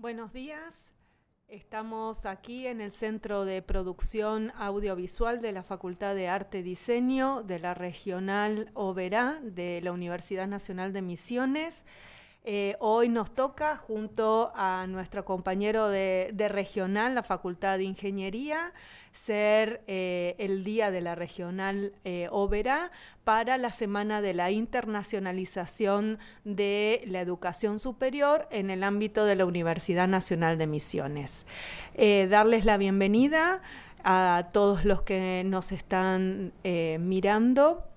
Buenos días. Estamos aquí en el Centro de Producción Audiovisual de la Facultad de Arte y Diseño de la Regional Oberá de la Universidad Nacional de Misiones. Eh, hoy nos toca, junto a nuestro compañero de, regional, la Facultad de Ingeniería, ser eh, el día de la regional eh, para la Semana de la Internacionalización de la Educación Superior en el ámbito de la Universidad Nacional de Misiones. Eh, darles la bienvenida a todos los que nos están mirando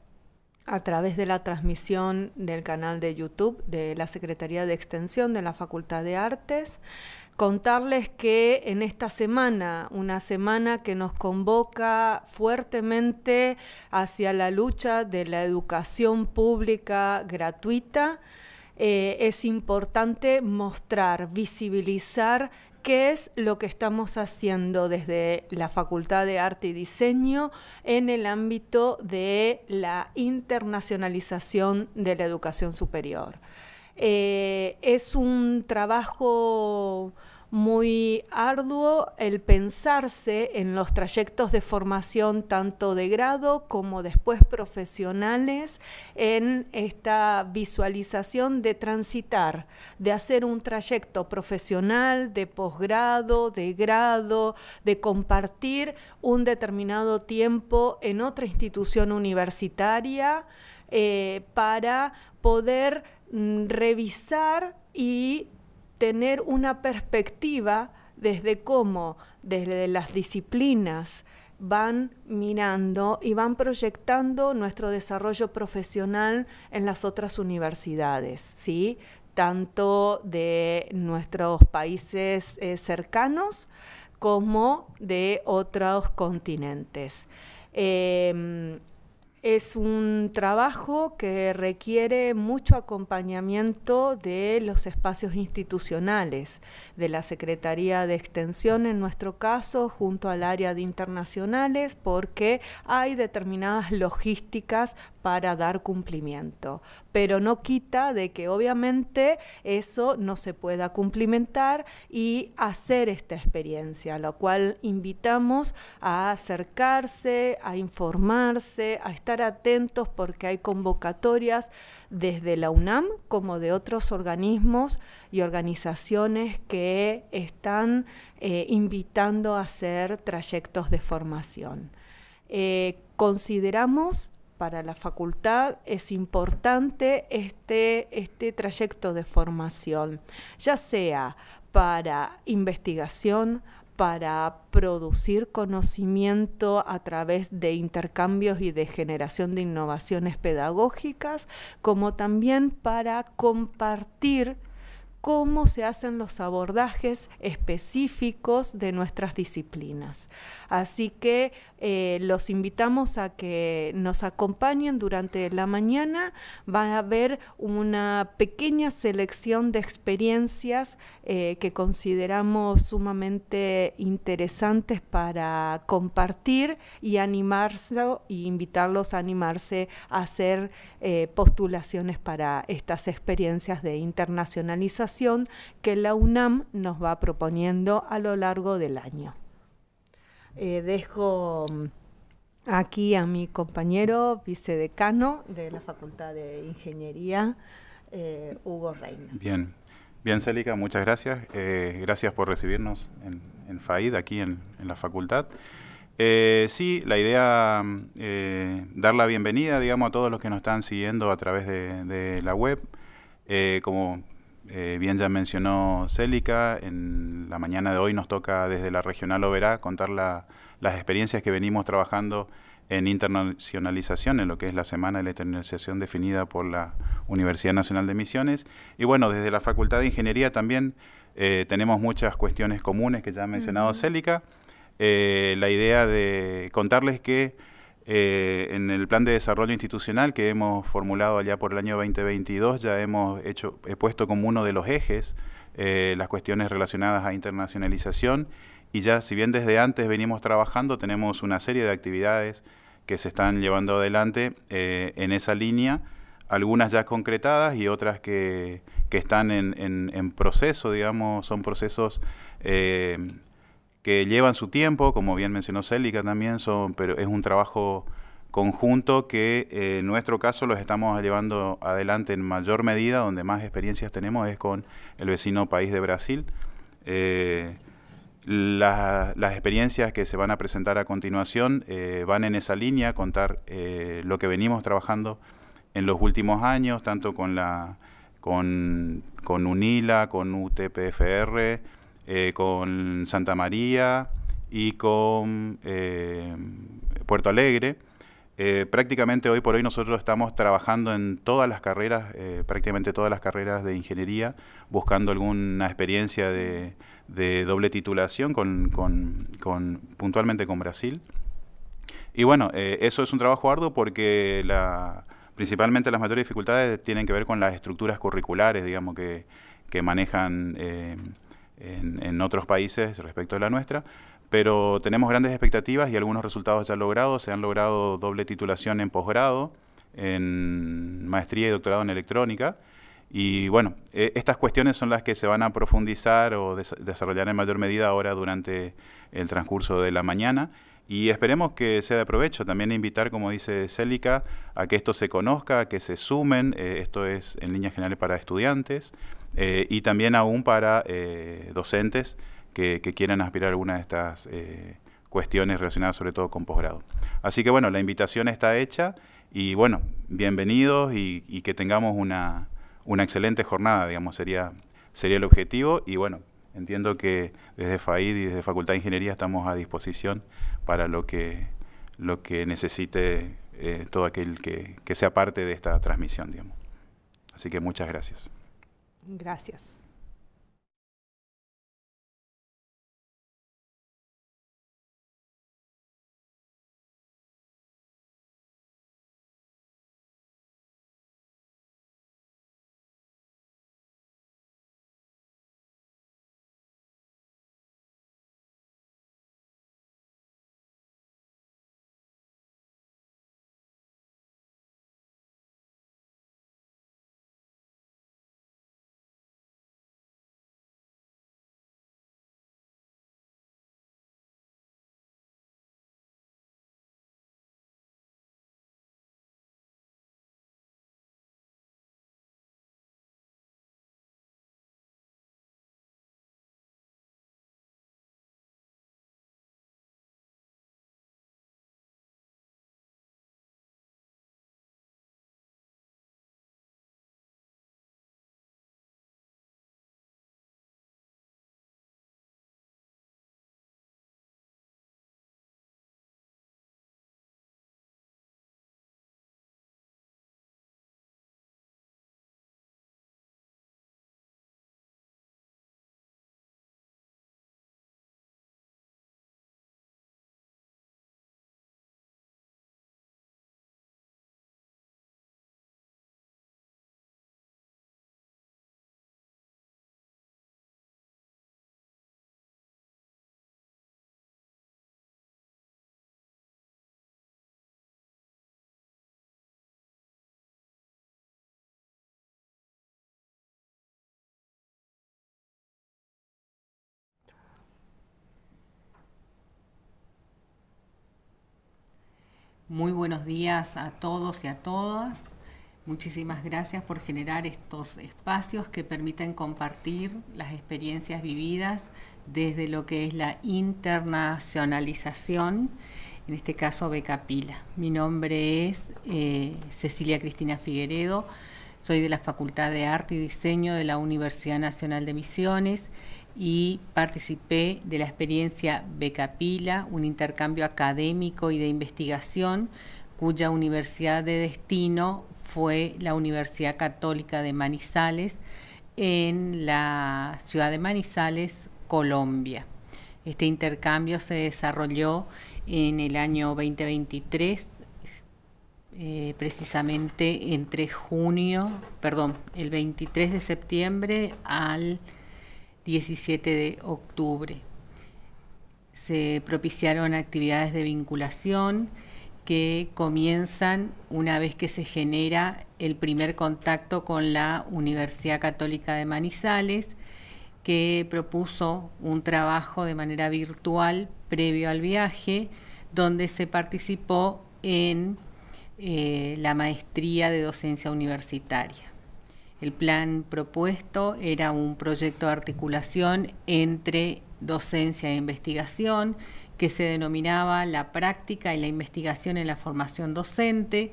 a través de la transmisión del canal de YouTube de la Secretaría de Extensión de la Facultad de Artes. Contarles que en esta semana, una semana que nos convoca fuertemente hacia la lucha de la educación pública gratuita, eh, es importante mostrar, visibilizar qué es lo que estamos haciendo desde la Facultad de Arte y Diseño en el ámbito de la internacionalización de la educación superior. Eh, es un trabajo muy arduo el pensarse en los trayectos de formación tanto de grado como después profesionales, en esta visualización de transitar, de hacer un trayecto profesional, de posgrado, de grado, de compartir un determinado tiempo en otra institución universitaria eh, para poder mm, revisar y tener una perspectiva desde cómo, desde las disciplinas, van mirando y van proyectando nuestro desarrollo profesional en las otras universidades, ¿sí? tanto de nuestros países eh, cercanos como de otros continentes. Em, es un trabajo que requiere mucho acompañamiento de los espacios institucionales, de la Secretaría de Extensión en nuestro caso, junto al área de internacionales, porque hay determinadas logísticas para dar cumplimiento. Pero no quita de que obviamente eso no se pueda cumplimentar y hacer esta experiencia, lo cual invitamos a acercarse, a informarse, a estar atentos porque hay convocatorias desde la UNAM como de otros organismos y organizaciones que están eh, invitando a hacer trayectos de formación. Eh, consideramos para la facultad es importante este, este trayecto de formación, ya sea para investigación, para producir conocimiento a través de intercambios y de generación de innovaciones pedagógicas, como también para compartir cómo se hacen los abordajes específicos de nuestras disciplinas. Así que eh, los invitamos a que nos acompañen durante la mañana. Van a ver una pequeña selección de experiencias eh, que consideramos sumamente interesantes para compartir y animarse y invitarlos a animarse a hacer eh, postulaciones para estas experiencias de internacionalización que la UNAM nos va proponiendo a lo largo del año. Eh, dejo mm, aquí a mi compañero vicedecano de la Facultad de Ingeniería, eh, Hugo Reina. Bien, bien Célica, muchas gracias. Eh, gracias por recibirnos en, FAID, aquí en, la facultad. sí, la idea, mm, dar la bienvenida, digamos, a todos los que nos están siguiendo a través de, de la web. como eh, bien ya mencionó Célica, en la mañana de hoy nos toca desde la regional Oberá contar las experiencias que venimos trabajando en internacionalización, en lo que es la semana de la internacionalización definida por la Universidad Nacional de Misiones. Y bueno, desde la Facultad de Ingeniería también eh, tenemos muchas cuestiones comunes que ya ha mencionado Célica. Eh, la idea de contarles que eh, en el plan de desarrollo institucional que hemos formulado allá por el año 2022 ya hemos hecho, he puesto como uno de los ejes eh, las cuestiones relacionadas a internacionalización y ya si bien desde antes venimos trabajando, tenemos una serie de actividades que se están llevando adelante eh, en esa línea, algunas ya concretadas y otras que, están en, en, en, proceso, digamos, son procesos que llevan su tiempo, como bien mencionó Célica también, son, pero es un trabajo conjunto que eh, en nuestro caso los estamos llevando adelante en mayor medida, donde más experiencias tenemos es con el vecino país de Brasil. Eh, las experiencias que se van a presentar a continuación eh, van en esa línea, contar lo que venimos trabajando en los últimos años, tanto con la con, con UNILA, con UTPFR, eh, con Santa María y con eh, Puerto Alegre. Eh, prácticamente hoy por hoy nosotros estamos trabajando en todas las carreras, prácticamente todas las carreras de ingeniería, buscando alguna experiencia de, doble titulación con, puntualmente con Brasil. Y bueno, eso es un trabajo arduo porque principalmente las mayores dificultades tienen que ver con las estructuras curriculares, digamos, que manejan en, otros países respecto a la nuestra, pero tenemos grandes expectativas y algunos resultados ya logrados. Se han logrado doble titulación en posgrado, en maestría y doctorado en electrónica. Y bueno, e, estas cuestiones son las que se van a profundizar o desarrollar en mayor medida ahora durante el transcurso de la mañana. Y esperemos que sea de provecho. También invitar, como dice Célica, a que esto se conozca, a que se sumen. Eh, esto es en líneas generales para estudiantes eh, y también aún para eh, docentes que, quieran aspirar a alguna de estas cuestiones relacionadas sobre todo con posgrado. Así que bueno, la invitación está hecha y bueno, bienvenidos y, que tengamos una, una excelente jornada, digamos, sería, sería el objetivo y bueno, Entiendo que desde FAID y desde Facultad de Ingeniería estamos a disposición para lo que, lo que necesite eh, todo aquel que, que sea parte de esta transmisión, digamos. Así que muchas gracias. Gracias. Muy buenos días a todos y a todas. Muchísimas gracias por generar estos espacios que permiten compartir las experiencias vividas desde lo que es la internacionalización, en este caso Becapila. Mi nombre es eh, Cecilia Cristina Figueredo, soy de la Facultad de Arte y Diseño de la Universidad Nacional de Misiones y participé de la experiencia Becapila, un intercambio académico y de investigación cuya universidad de destino fue la Universidad Católica de Manizales en la ciudad de Manizales, Colombia. Este intercambio se desarrolló en el año 2023, eh, precisamente entre junio, perdón, el 23 de septiembre al 17 de octubre. Se propiciaron actividades de vinculación que comienzan una vez que se genera el primer contacto con la Universidad Católica de Manizales, que propuso un trabajo de manera virtual previo al viaje, donde se participó en eh, la maestría de docencia universitaria. El plan propuesto era un proyecto de articulación entre docencia e investigación que se denominaba la práctica y la investigación en la formación docente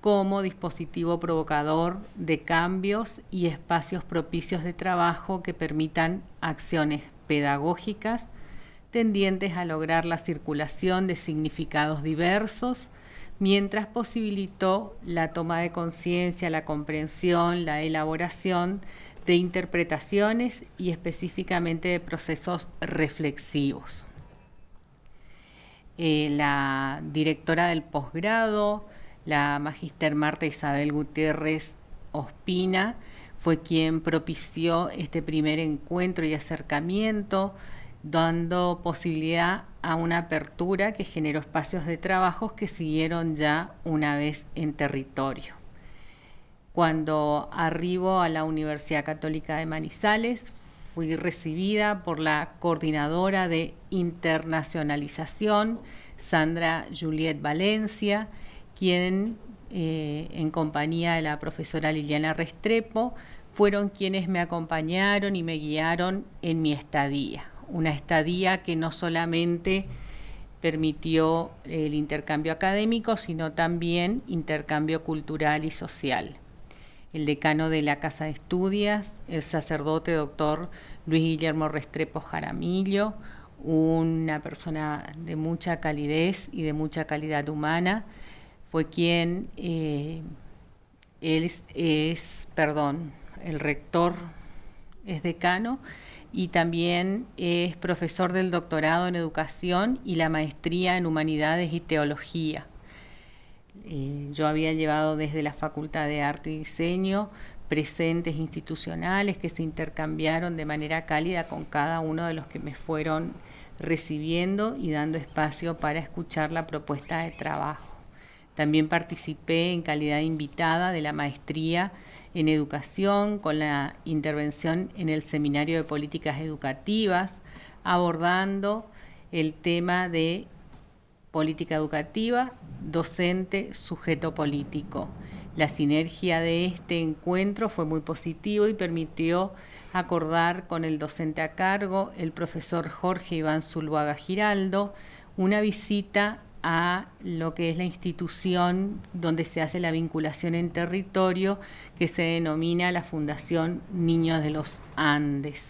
como dispositivo provocador de cambios y espacios propicios de trabajo que permitan acciones pedagógicas tendientes a lograr la circulación de significados diversos, mientras posibilitó la toma de conciencia, la comprensión, la elaboración de interpretaciones y específicamente de procesos reflexivos. Eh, la directora del posgrado, la Magister Marta Isabel Gutiérrez Ospina, fue quien propició este primer encuentro y acercamiento, dando posibilidad a una apertura que generó espacios de trabajo que siguieron ya una vez en territorio. Cuando arribo a la Universidad Católica de Manizales, fui recibida por la coordinadora de internacionalización, Sandra Juliet Valencia, quien eh, en compañía de la profesora Liliana Restrepo fueron quienes me acompañaron y me guiaron en mi estadía una estadía que no solamente permitió el intercambio académico, sino también intercambio cultural y social. El decano de la Casa de Estudias, el sacerdote doctor Luis Guillermo Restrepo Jaramillo, una persona de mucha calidez y de mucha calidad humana, fue quien eh, él es, perdón, el rector es decano y también es profesor del doctorado en educación y la maestría en humanidades y teología. Eh, yo había llevado desde la Facultad de Arte y Diseño presentes institucionales que se intercambiaron de manera cálida con cada uno de los que me fueron recibiendo y dando espacio para escuchar la propuesta de trabajo. También participé en calidad invitada de la maestría en educación, con la intervención en el Seminario de Políticas Educativas, abordando el tema de política educativa, docente, sujeto político. La sinergia de este encuentro fue muy positivo y permitió acordar con el docente a cargo, el profesor Jorge Iván Zuluaga Giraldo, una visita a lo que es la institución donde se hace la vinculación en territorio, que se denomina la Fundación Niños de los Andes.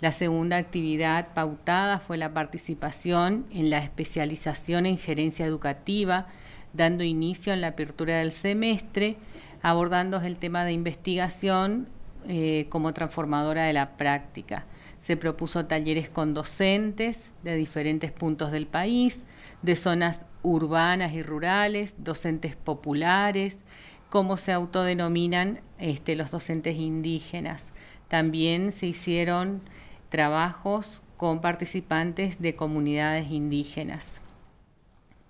La segunda actividad pautada fue la participación en la especialización en gerencia educativa, dando inicio en la apertura del semestre, abordando el tema de investigación eh, como transformadora de la práctica. Se propuso talleres con docentes de diferentes puntos del país, de zonas urbanas y rurales, docentes populares, cómo se autodenominan este, los docentes indígenas. También se hicieron trabajos con participantes de comunidades indígenas.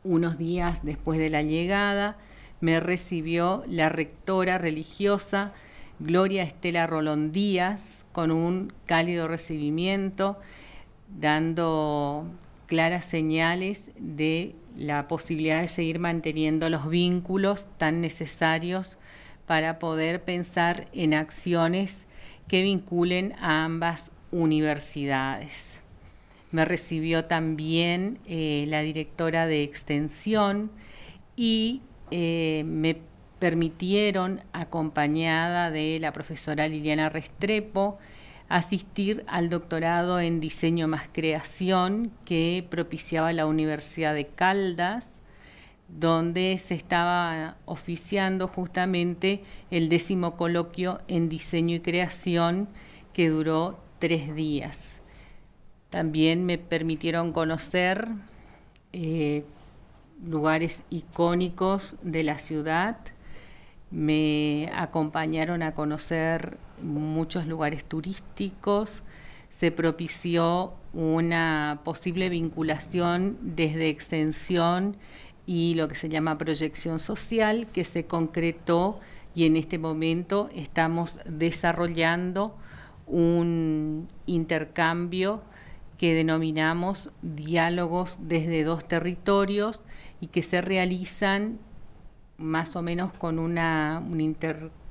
Unos días después de la llegada me recibió la rectora religiosa Gloria Estela Rolón Díaz con un cálido recibimiento, dando claras señales de la posibilidad de seguir manteniendo los vínculos tan necesarios para poder pensar en acciones que vinculen a ambas universidades. Me recibió también eh, la directora de extensión y eh, me permitieron, acompañada de la profesora Liliana Restrepo, asistir al doctorado en diseño más creación que propiciaba la Universidad de Caldas, donde se estaba oficiando justamente el décimo coloquio en diseño y creación que duró tres días. También me permitieron conocer eh, lugares icónicos de la ciudad, me acompañaron a conocer muchos lugares turísticos, se propició una posible vinculación desde extensión y lo que se llama proyección social que se concretó y en este momento estamos desarrollando un intercambio que denominamos diálogos desde dos territorios y que se realizan más o menos con una, un intercambio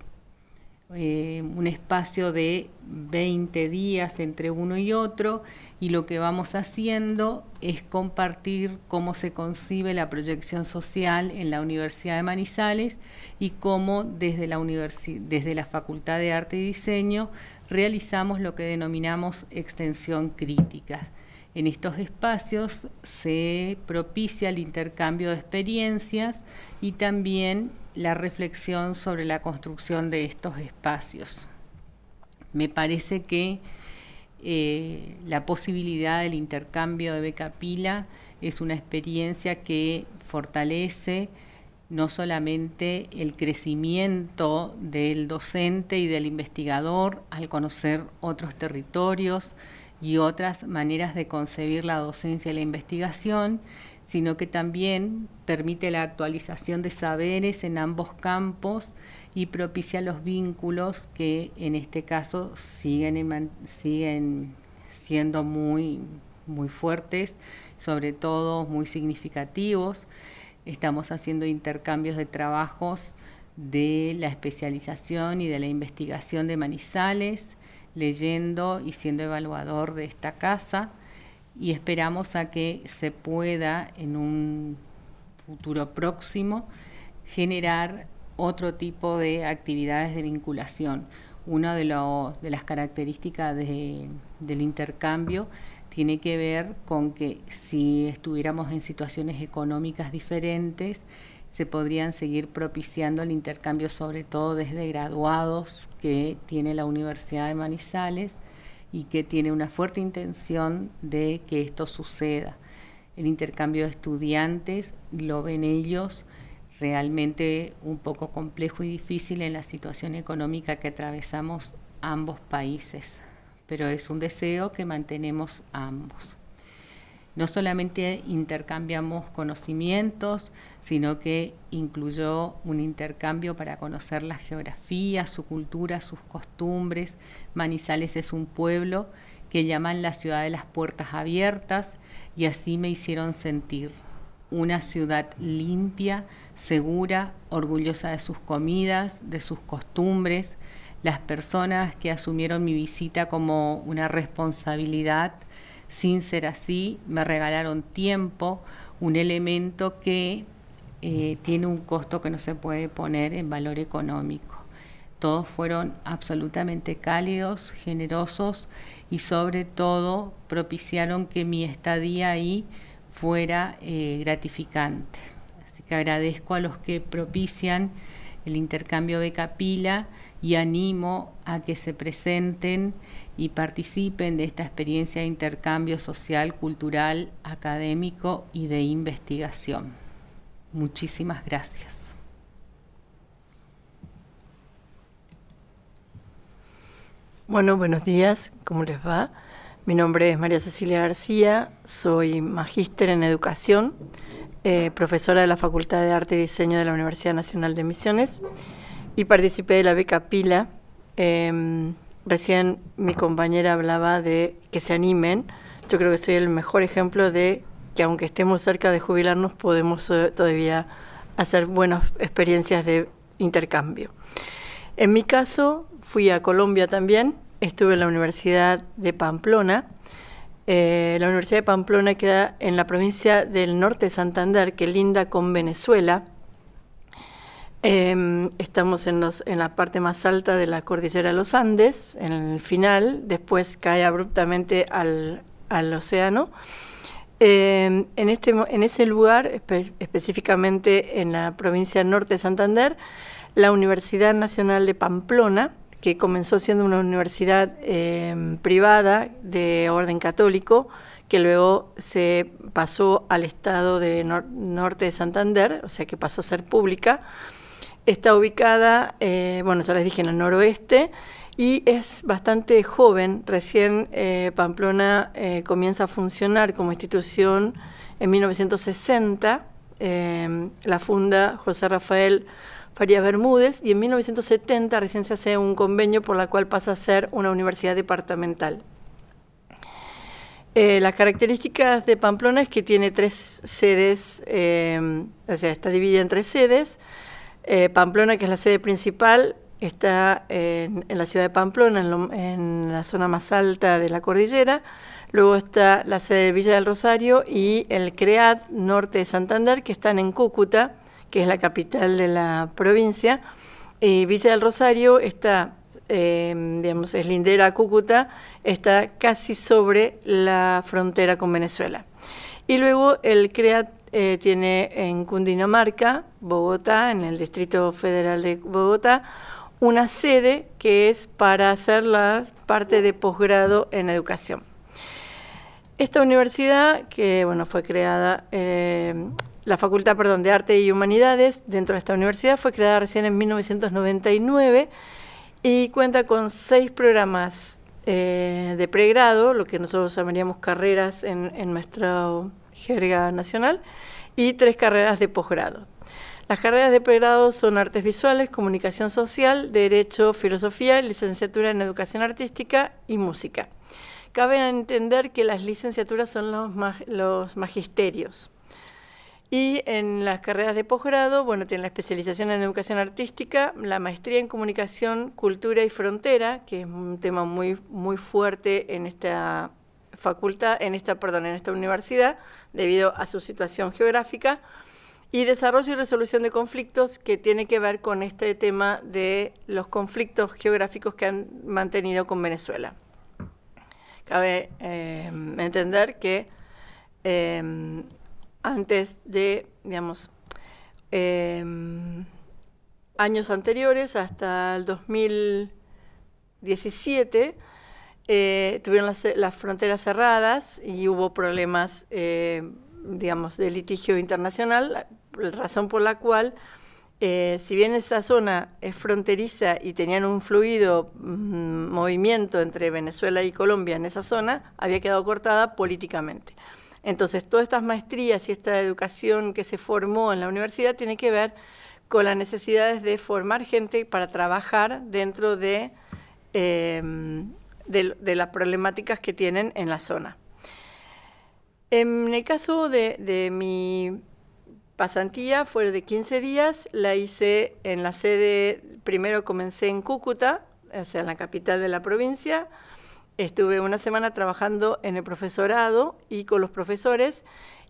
eh, un espacio de 20 días entre uno y otro y lo que vamos haciendo es compartir cómo se concibe la proyección social en la Universidad de Manizales y cómo desde la Facultad de Arte y Diseño realizamos lo que denominamos extensión crítica. En estos espacios se propicia el intercambio de experiencias y también la reflexión sobre la construcción de estos espacios. Me parece que eh, la posibilidad del intercambio de beca pila es una experiencia que fortalece no solamente el crecimiento del docente y del investigador al conocer otros territorios, y otras maneras de concebir la docencia y la investigación, sino que también permite la actualización de saberes en ambos campos y propicia los vínculos que en este caso siguen, siguen siendo muy, muy fuertes, sobre todo muy significativos. Estamos haciendo intercambios de trabajos de la especialización y de la investigación de Manizales leyendo y siendo evaluador de esta casa y esperamos a que se pueda en un futuro próximo generar otro tipo de actividades de vinculación. Una de, las características del intercambio tiene que ver con que si estuviéramos en situaciones económicas diferentes, se podrían seguir propiciando el intercambio, sobre todo desde graduados que tiene la Universidad de Manizales y que tiene una fuerte intención de que esto suceda. El intercambio de estudiantes lo ven ellos realmente un poco complejo y difícil en la situación económica que atravesamos ambos países, pero es un deseo que mantenemos ambos no solamente intercambiamos conocimientos, sino que incluyó un intercambio para conocer la geografía, su cultura, sus costumbres. Manizales es un pueblo que llaman la ciudad de las puertas abiertas y así me hicieron sentir una ciudad limpia, segura, orgullosa de sus comidas, de sus costumbres, las personas que asumieron mi visita como una responsabilidad sin ser así, me regalaron tiempo, un elemento que eh, tiene un costo que no se puede poner en valor económico. Todos fueron absolutamente cálidos, generosos y sobre todo propiciaron que mi estadía ahí fuera eh, gratificante. Así que agradezco a los que propician el intercambio de capila y animo a que se presenten y participen de esta experiencia de intercambio social, cultural, académico y de investigación. Muchísimas gracias. Bueno, buenos días, ¿cómo les va? Mi nombre es María Cecilia García, soy magíster en educación, eh, profesora de la Facultad de Arte y Diseño de la Universidad Nacional de Misiones y participé de la beca PILA. Em, recién mi compañera hablaba de que se animen. Yo creo que soy el mejor ejemplo de que aunque estemos cerca de jubilarnos, podemos eh, todavía hacer buenas experiencias de intercambio. En mi caso, fui a Colombia también, estuve en la Universidad de Pamplona. Eh, la Universidad de Pamplona queda en la provincia del norte de Santander, que linda con Venezuela. Em, estamos en, en, la parte más alta de la cordillera de los Andes, en el final, después cae abruptamente al, al océano. Em, en, este, en ese lugar, específicamente en la provincia norte de Santander, la Universidad Nacional de Pamplona, que comenzó siendo una universidad em, privada de orden católico, que luego se pasó al estado de norte de Santander, o sea que pasó a ser pública, Está ubicada, eh, bueno, ya les dije, en el noroeste y es bastante joven. Recién eh, Pamplona eh, comienza a funcionar como institución en 1960. Em, la funda José Rafael Farías Bermúdez y en 1970 recién se hace un convenio por la cual pasa a ser una universidad departamental. las características de Pamplona es que tiene tres sedes, em, o sea, está dividida en tres sedes. Eh, Pamplona, que es la sede principal, está en, la ciudad de Pamplona, en, la zona más alta de la cordillera. Luego está la sede de Villa del Rosario y el CREAD Norte de Santander, que están en Cúcuta, que es la capital de la provincia. Y Villa del Rosario está, em, digamos, es lindera a Cúcuta, está casi sobre la frontera con Venezuela. Y luego el CREAT eh, tiene en Cundinamarca, Bogotá, en el Distrito Federal de Bogotá, una sede que es para hacer la parte de posgrado en educación. Esta universidad, que bueno, fue creada, eh, la Facultad de Arte y Humanidades dentro de esta universidad fue creada recién en 1999 y cuenta con seis programas eh, de pregrado, lo que nosotros llamaríamos carreras en, en nuestro jerga nacional, y tres carreras de posgrado. Las carreras de posgrado son Artes Visuales, Comunicación Social, Derecho, Filosofía, Licenciatura en Educación Artística y Música. Cabe entender que las licenciaturas son los, magisterios. Y en las carreras de posgrado, bueno, tienen la especialización en educación artística, la maestría en comunicación, cultura y frontera, que es un tema muy, muy fuerte en esta facultad, en esta, en esta universidad, debido a su situación geográfica, y desarrollo y resolución de conflictos, que tiene que ver con este tema de los conflictos geográficos que han mantenido con Venezuela. Cabe eh, entender que eh, antes de, digamos, eh, años anteriores, hasta el 2017, eh, tuvieron las, fronteras cerradas y hubo problemas, eh, digamos, de litigio internacional, la razón por la cual, eh, si bien esa zona es fronteriza y tenían un fluido mm, movimiento entre Venezuela y Colombia en esa zona, había quedado cortada políticamente. Entonces, todas estas maestrías y esta educación que se formó en la universidad tiene que ver con las necesidades de formar gente para trabajar dentro de de, las problemáticas que tienen en la zona. En el caso de, de, mi pasantía, fue de 15 días, la hice en la sede, primero comencé en Cúcuta, o sea, en la capital de la provincia, estuve una semana trabajando en el profesorado y con los profesores,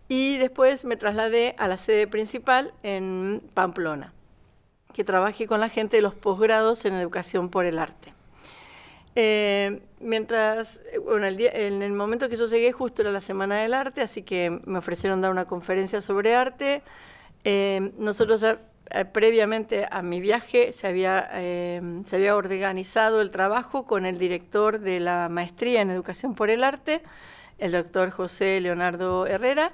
y después me trasladé a la sede principal en Pamplona, que trabajé con la gente de los posgrados en educación por el arte. Eh, mientras, eh, bueno, en el momento que yo llegué justo era la Semana del Arte, así que me ofrecieron dar una conferencia sobre arte. Eh, nosotros previamente a mi viaje se había, se había organizado el trabajo con el director de la maestría en educación por el arte, el doctor José Leonardo Herrera,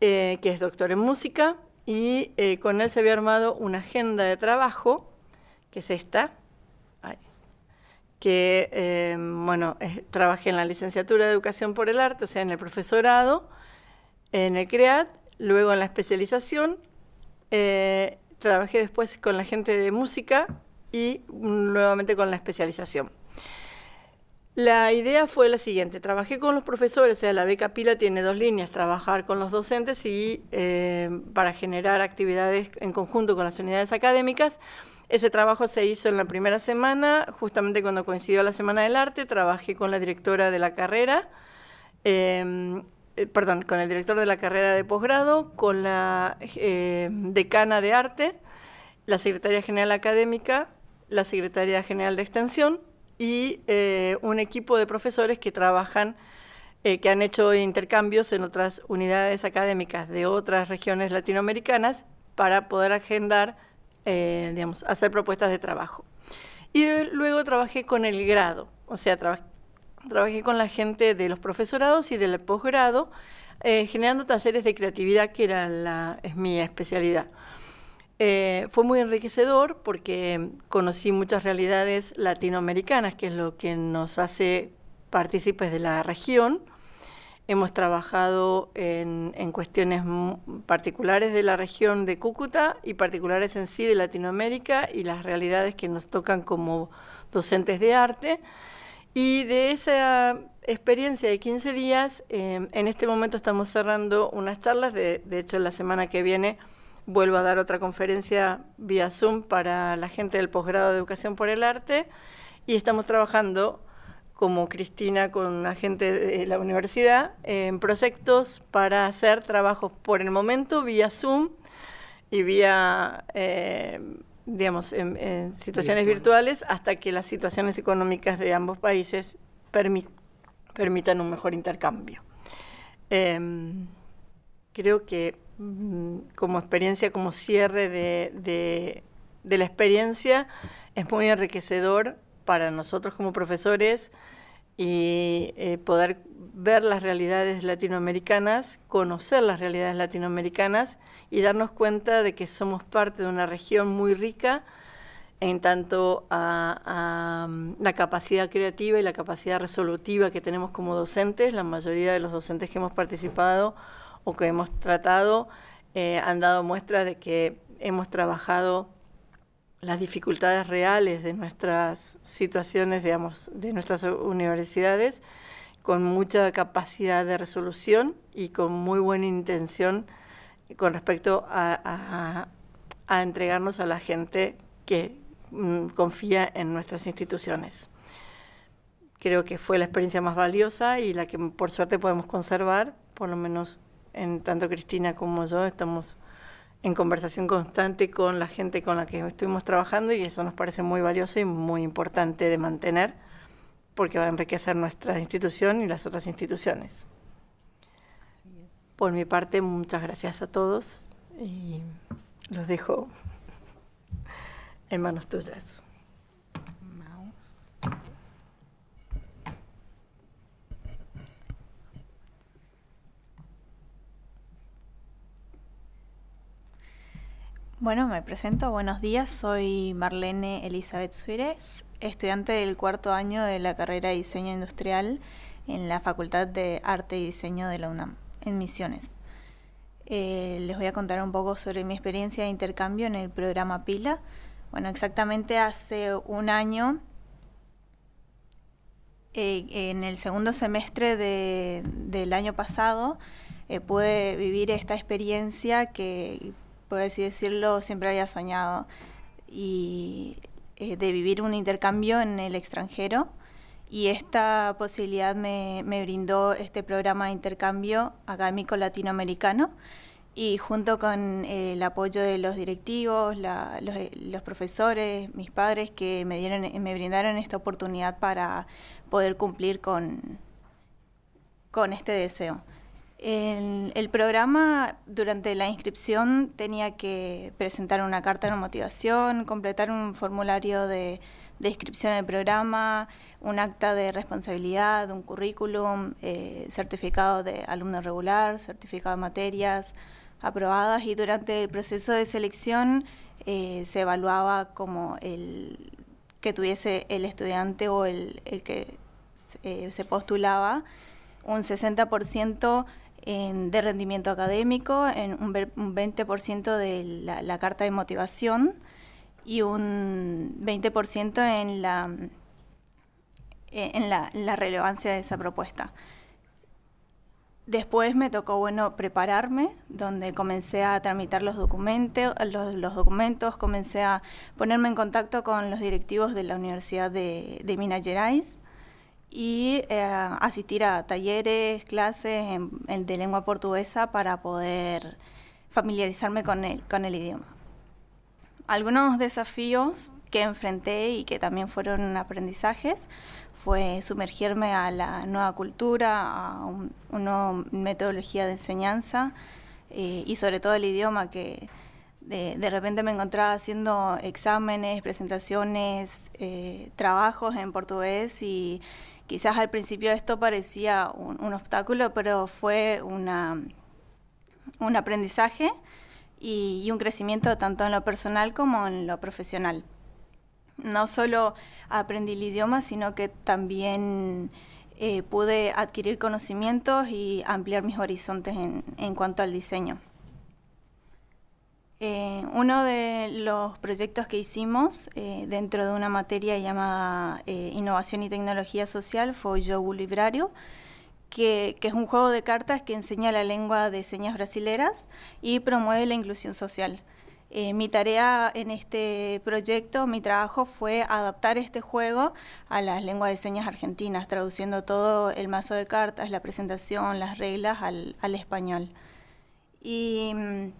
que es doctor en música, y con él se había armado una agenda de trabajo, que es esta, que, em, bueno, trabajé en la licenciatura de Educación por el Arte, o sea, en el profesorado, en el CREAT, luego en la especialización, eh, trabajé después con la gente de música y nuevamente con la especialización. La idea fue la siguiente, trabajé con los profesores, o sea, la beca Pila tiene dos líneas, trabajar con los docentes y eh, para generar actividades en conjunto con las unidades académicas, ese trabajo se hizo en la primera semana, justamente cuando coincidió la Semana del Arte, trabajé con la directora de la carrera, em, eh, perdón, con el director de la carrera de posgrado, con la eh, decana de arte, la secretaria general académica, la secretaria general de extensión y eh, un equipo de profesores que trabajan, que han hecho intercambios en otras unidades académicas de otras regiones latinoamericanas para poder agendar eh, digamos, hacer propuestas de trabajo. Y luego trabajé con el grado, o sea, trabajé con la gente de los profesorados y del posgrado, eh, generando talleres de creatividad, que era la, es mi especialidad. Eh, fue muy enriquecedor porque conocí muchas realidades latinoamericanas, que es lo que nos hace partícipes de la región, Hemos trabajado en, cuestiones particulares de la región de Cúcuta y particulares en sí de Latinoamérica y las realidades que nos tocan como docentes de arte. Y de esa experiencia de 15 días, em, en este momento estamos cerrando unas charlas. De, de hecho, la semana que viene vuelvo a dar otra conferencia vía Zoom para la gente del posgrado de Educación por el Arte. Y estamos trabajando como Cristina con la gente de la universidad, en proyectos para hacer trabajos por el momento vía Zoom y vía, eh, digamos, en, situaciones virtuales hasta que las situaciones económicas de ambos países permitan un mejor intercambio. Em, creo que mm, como experiencia, como cierre de la experiencia, es muy enriquecedor para nosotros como profesores y eh, poder ver las realidades latinoamericanas, conocer las realidades latinoamericanas y darnos cuenta de que somos parte de una región muy rica en tanto a, mm, la capacidad creativa y la capacidad resolutiva que tenemos como docentes. La mayoría de los docentes que hemos participado o que hemos tratado eh, han dado muestras de que hemos trabajado las dificultades reales de nuestras situaciones, digamos, de nuestras universidades, con mucha capacidad de resolución y con muy buena intención con respecto a, entregarnos a la gente que mm, confía en nuestras instituciones. Creo que fue la experiencia más valiosa y la que por suerte podemos conservar, por lo menos en tanto Cristina como yo estamos en conversación constante con la gente con la que estuvimos trabajando y eso nos parece muy valioso y muy importante de mantener porque va a enriquecer nuestra institución y las otras instituciones. Por mi parte, muchas gracias a todos y los dejo en manos tuyas. Bueno, me presento, buenos días, soy Marlene Elizabeth Suírez, estudiante del cuarto año de la carrera de Diseño Industrial en la Facultad de Arte y Diseño de la UNAM, en Misiones. Eh, les voy a contar un poco sobre mi experiencia de intercambio en el programa PILA. Bueno, exactamente hace un año, eh, en el segundo semestre del año pasado, eh, pude vivir esta experiencia que por así decirlo, siempre había soñado y eh, de vivir un intercambio en el extranjero y esta posibilidad me, brindó este programa de intercambio académico latinoamericano y junto con eh, el apoyo de los directivos, los, profesores, mis padres que me, dieron, me brindaron esta oportunidad para poder cumplir con este deseo. El, programa durante la inscripción tenía que presentar una carta de motivación, completar un formulario de, inscripción al programa, un acta de responsabilidad, un currículum, eh, certificado de alumno regular, certificado de materias aprobadas y durante el proceso de selección eh, se evaluaba como el que tuviese el estudiante o el, que eh, se postulaba un 60% de rendimiento académico, en un, 20% de la, carta de motivación y un 20% en la, en la, relevancia de esa propuesta. Después me tocó prepararme, donde comencé a tramitar los documentos, documentos, comencé a ponerme en contacto con los directivos de la Universidad de, de Minas Gerais y eh, asistir a talleres, clases de lengua portuguesa para poder familiarizarme con el, con el idioma. Algunos desafíos que enfrenté y que también fueron aprendizajes fue sumergirme a la nueva cultura, a una metodología de enseñanza eh, y sobre todo el idioma que de, de, repente me encontraba haciendo exámenes, presentaciones, eh, trabajos en portugués y Quizás al principio esto parecía un, obstáculo, pero fue una, un aprendizaje y, un crecimiento tanto en lo personal como en lo profesional. No solo aprendí el idioma, sino que también... Eh, pude adquirir conocimientos y ampliar mis horizontes en, cuanto al diseño. Eh, uno de los proyectos que hicimos eh, dentro de una materia llamada eh, Innovación y Tecnología Social fue Yogu Librario, que, es un juego de cartas que enseña la lengua de señas brasileras y promueve la inclusión social. mi tarea en este proyecto, mi trabajo fue adaptar este juego a las lenguas de señas argentinas, traduciendo todo el mazo de cartas, la presentación, las reglas al, al español. Y mm,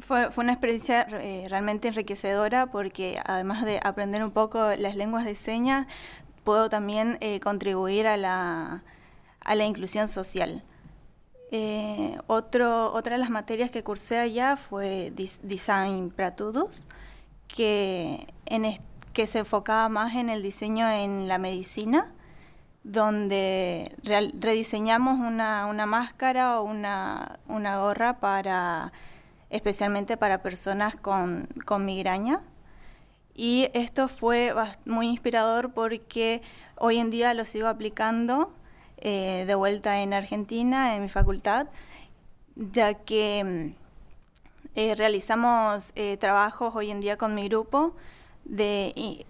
fue, una experiencia eh, realmente enriquecedora porque además de aprender un poco las lenguas de señas, puedo también eh, contribuir a la, inclusión social. Eh, otro, otra de las materias que cursé allá fue Design Pratudus, que, en que se enfocaba más en el diseño en la medicina, donde rediseñamos una, máscara o una gorra para especialmente para personas con, con migraña. Y esto fue muy inspirador porque hoy en día lo sigo aplicando eh, de vuelta en Argentina, en mi facultad, ya que mm, eh, realizamos eh, trabajos hoy en día con mi grupo de,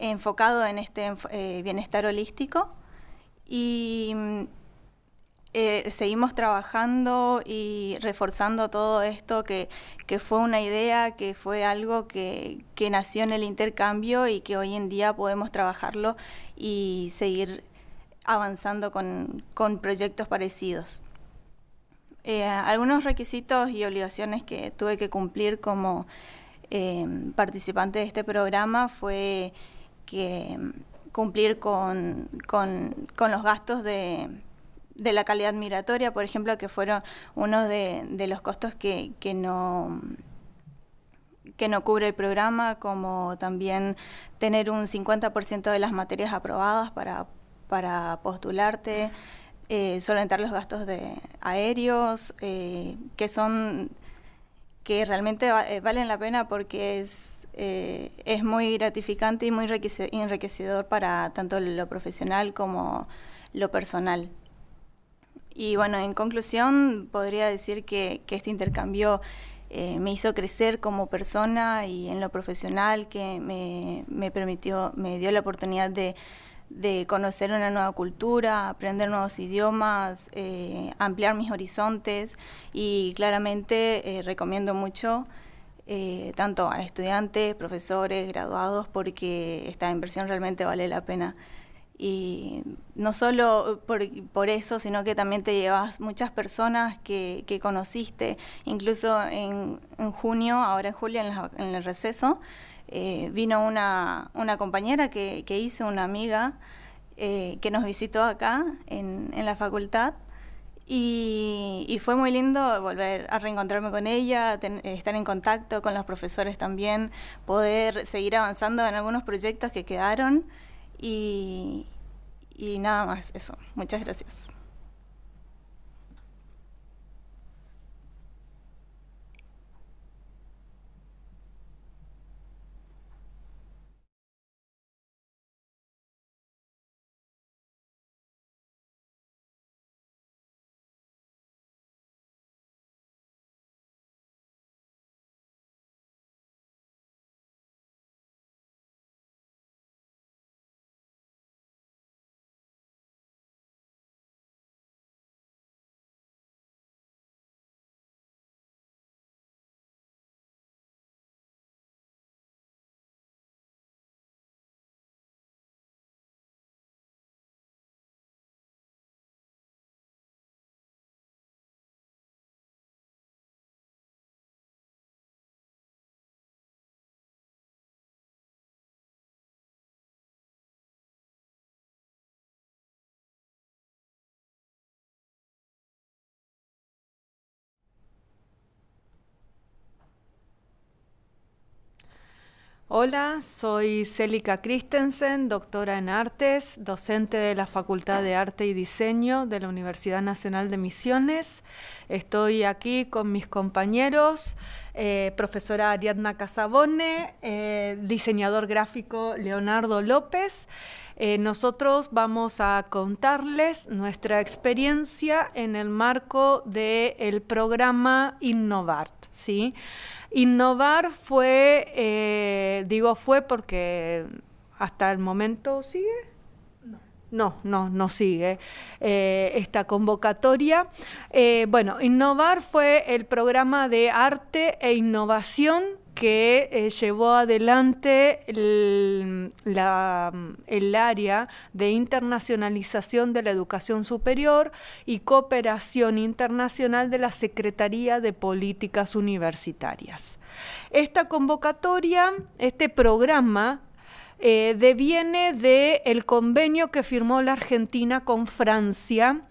enfocado en este bienestar holístico. Y mm, eh, seguimos trabajando y reforzando todo esto que, fue una idea, que fue algo que, nació en el intercambio y que hoy en día podemos trabajarlo y seguir avanzando con, proyectos parecidos. Eh, algunos requisitos y obligaciones que tuve que cumplir como em, participante de este programa fue que em, cumplir con los gastos de de la calidad migratoria, por ejemplo, que fueron uno de, los costos que, no que no cubre el programa, como también tener un 50% de las materias aprobadas para, para postularte, eh, solventar los gastos de aéreos, eh, que son que realmente eh, valen la pena porque es, es muy gratificante y muy enriquecedor para tanto lo profesional como lo personal. Y bueno, en conclusión, podría decir que, este intercambio eh, me hizo crecer como persona y en lo profesional, que me, me permitió, me dio la oportunidad de, conocer una nueva cultura, aprender nuevos idiomas, eh, ampliar mis horizontes y claramente eh, recomiendo mucho. tanto a estudiantes, profesores, graduados, porque esta inversión realmente vale la pena. Y no solo por, eso, sino que también te llevas muchas personas que, conociste, incluso en, junio, ahora en julio, en, el receso, eh, vino una, compañera que, hice, una amiga, eh, que nos visitó acá en, la facultad. Y, fue muy lindo volver a reencontrarme con ella, estar en contacto con los profesores también, poder seguir avanzando en algunos proyectos que quedaron y, y nada más, eso. Muchas gracias. Hola, soy Célica Christensen, doctora en artes, docente de la Facultad de Arte y Diseño de la Universidad Nacional de Misiones. Estoy aquí con mis compañeros, eh, profesora Ariadna Casabone, eh, diseñador gráfico Leonardo López. Eh, nosotros vamos a contarles nuestra experiencia en el marco del programa Innovart. ¿sí? Innovar fue, eh, digo fue porque hasta el momento sigue. No, no, no, sigue eh, esta convocatoria. Eh, bueno, Innovar fue el programa de arte e innovación que eh, llevó adelante el, área de internacionalización de la educación superior y cooperación internacional de la Secretaría de Políticas Universitarias. Esta convocatoria, este programa eh, deviene del convenio que firmó la Argentina con Francia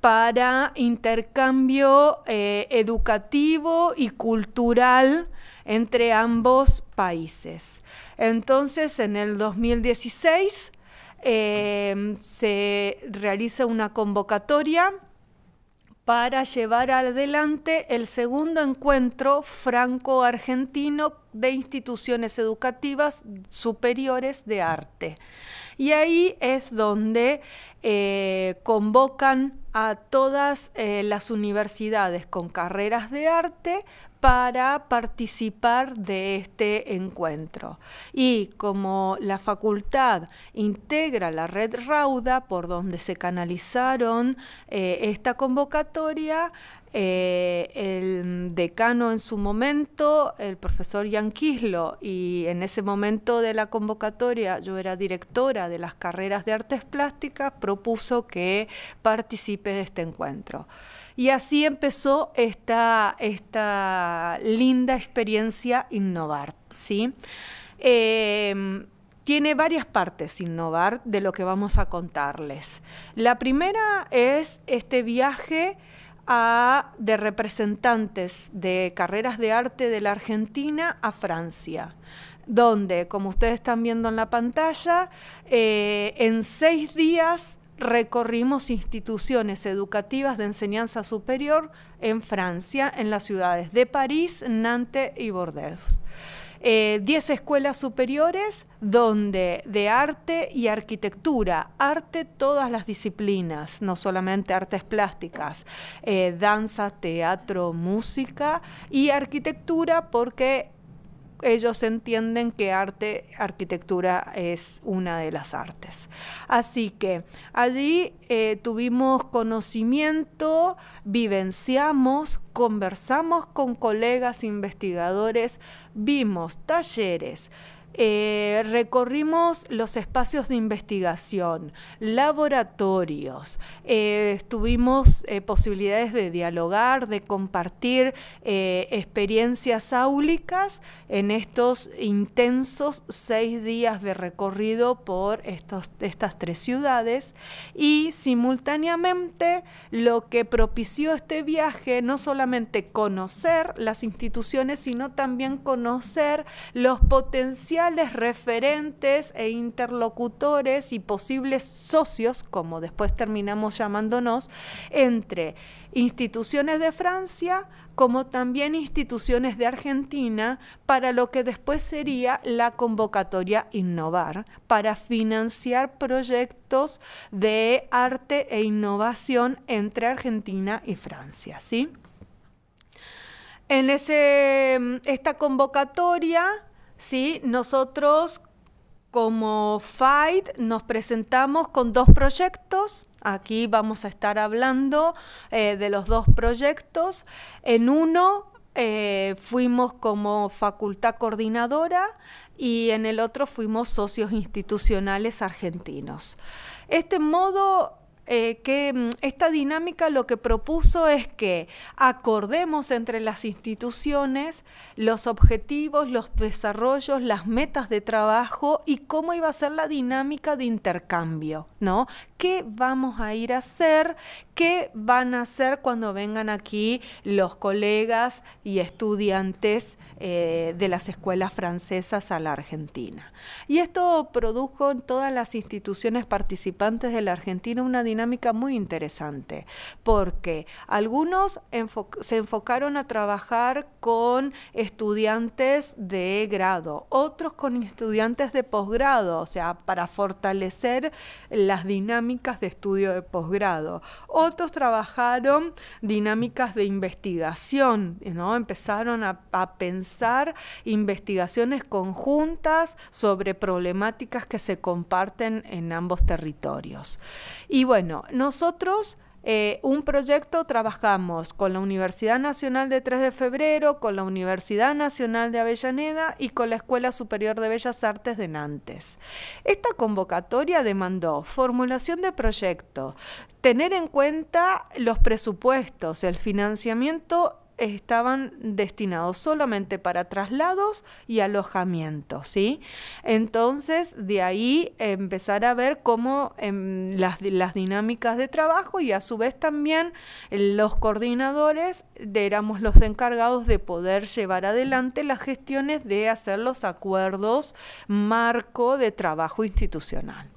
para intercambio eh, educativo y cultural entre ambos países. Entonces, en el 2016 em, se realiza una convocatoria para llevar adelante el segundo encuentro franco-argentino de instituciones educativas superiores de arte. Y ahí es donde eh, convocan a todas eh, las universidades con carreras de arte para participar de este encuentro. Y como la facultad integra la red Rauda, por donde se canalizaron eh, esta convocatoria, eh, el decano en su momento, el profesor Kislo, y en ese momento de la convocatoria yo era directora de las carreras de artes plásticas, propuso que participe de este encuentro. Y así empezó esta, esta linda experiencia Innovar, ¿sí? Em, tiene varias partes innovar de lo que vamos a contarles. La primera es este viaje de representantes de carreras de arte de la Argentina a Francia, donde, como ustedes están viendo en la pantalla, eh, en seis días recorrimos instituciones educativas de enseñanza superior en Francia, en las ciudades de París, Nantes y Bordeaux. Eh, diez escuelas superiores donde de arte y arquitectura, arte todas las disciplinas, no solamente artes plásticas, eh, danza, teatro, música y arquitectura porque ellos entienden que arte, arquitectura es una de las artes. Así que allí eh, tuvimos conocimiento, vivenciamos, conversamos con colegas investigadores, vimos talleres, eh, recorrimos los espacios de investigación, laboratorios, eh, tuvimos eh, posibilidades de dialogar, de compartir experiencias áulicas en estos intensos seis días de recorrido por estas tres ciudades y simultáneamente lo que propició este viaje no solamente conocer las instituciones, sino también conocer los potenciales referentes e interlocutores y posibles socios, como después terminamos llamándonos, entre instituciones de Francia como también instituciones de Argentina para lo que después sería la convocatoria Innovar, para financiar proyectos de arte e innovación entre Argentina y Francia, ¿sí? En ese, esta convocatoria ¿sí? Nosotros como Fight nos presentamos con dos proyectos. Aquí vamos a estar hablando eh, de los dos proyectos. En uno eh, fuimos como facultad coordinadora y en el otro fuimos socios institucionales argentinos. Este modo eh, que mm, esta dinámica lo que propuso es que acordemos entre las instituciones los objetivos, los desarrollos, las metas de trabajo y cómo iba a ser la dinámica de intercambio, ¿no? qué vamos a ir a hacer, qué van a hacer cuando vengan aquí los colegas y estudiantes eh, de las escuelas francesas a la Argentina. Y esto produjo en todas las instituciones participantes de la Argentina una dinámica muy interesante, porque algunos se enfocaron a trabajar con estudiantes de grado, otros con estudiantes de posgrado, o sea, para fortalecer las dinámicas de estudio de posgrado. Otros trabajaron dinámicas de investigación, Empezaron a pensar investigaciones conjuntas sobre problemáticas que se comparten en ambos territorios. Y bueno, nosotros eh, un proyecto trabajamos con la Universidad Nacional de 3 de Febrero, con la Universidad Nacional de Avellaneda y con la Escuela Superior de Bellas Artes de Nantes. Esta convocatoria demandó formulación de proyecto, tener en cuenta los presupuestos, el financiamiento estaban destinados solamente para traslados y alojamientos, ¿sí? Entonces, de ahí empezar a ver cómo em, las, dinámicas de trabajo y a su vez también eh, los coordinadores éramos los encargados de poder llevar adelante las gestiones de hacer los acuerdos marco de trabajo institucional.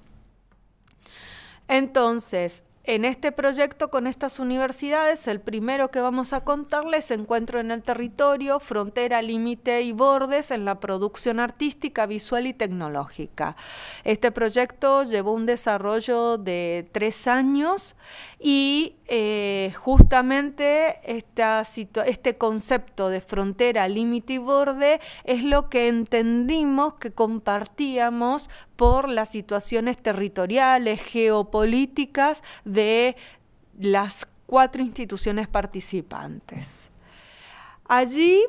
Entonces, en este proyecto con estas universidades, el primero que vamos a contarles encuentro en el territorio, frontera, límite y bordes en la producción artística, visual y tecnológica. Este proyecto llevó un desarrollo de tres años y eh, justamente este concepto de frontera, límite y borde es lo que entendimos que compartíamos por las situaciones territoriales, geopolíticas, de las cuatro instituciones participantes. Allí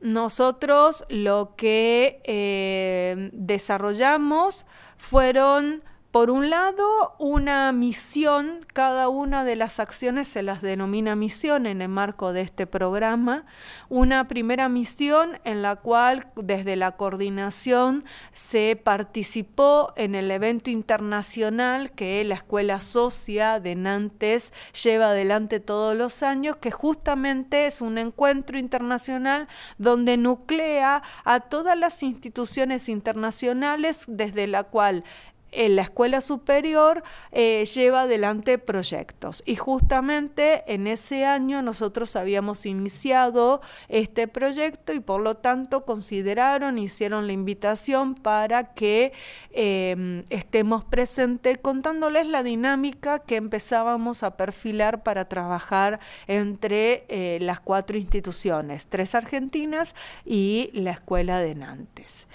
nosotros lo que eh, desarrollamos fueron por un lado, una misión, cada una de las acciones se las denomina misión en el marco de este programa. Una primera misión en la cual desde la coordinación se participó en el evento internacional que la Escuela Socia de Nantes lleva adelante todos los años, que justamente es un encuentro internacional donde nuclea a todas las instituciones internacionales desde la cual en la escuela superior eh, lleva adelante proyectos. Y justamente en ese año nosotros habíamos iniciado este proyecto y por lo tanto consideraron, hicieron la invitación para que eh, estemos presentes contándoles la dinámica que empezábamos a perfilar para trabajar entre eh, las cuatro instituciones, tres argentinas y la escuela de Nantes.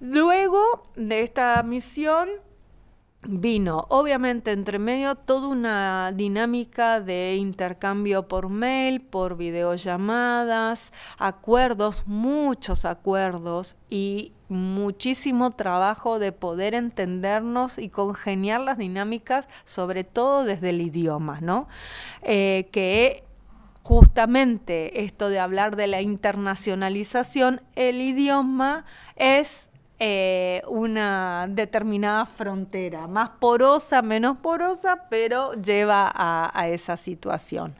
Luego de esta misión, vino, obviamente, entre medio toda una dinámica de intercambio por mail, por videollamadas, acuerdos, muchos acuerdos y muchísimo trabajo de poder entendernos y congeniar las dinámicas, sobre todo desde el idioma, ¿no? Eh, que justamente esto de hablar de la internacionalización, el idioma es eh, una determinada frontera, más porosa, menos porosa, pero lleva a, esa situación.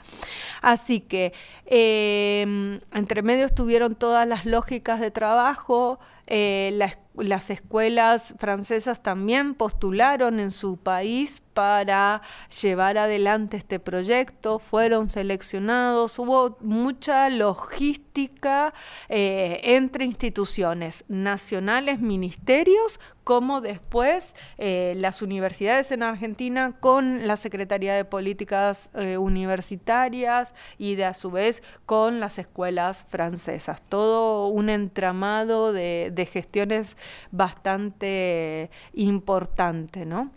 Así que eh, entre medio estuvieron todas las lógicas de trabajo, eh, la escuela, las escuelas francesas también postularon en su país para llevar adelante este proyecto, fueron seleccionados, hubo mucha logística eh, entre instituciones nacionales, ministerios, como después eh, las universidades en Argentina con la Secretaría de Políticas eh, Universitarias y de a su vez con las escuelas francesas. Todo un entramado de, gestiones bastante eh, importante, ¿no?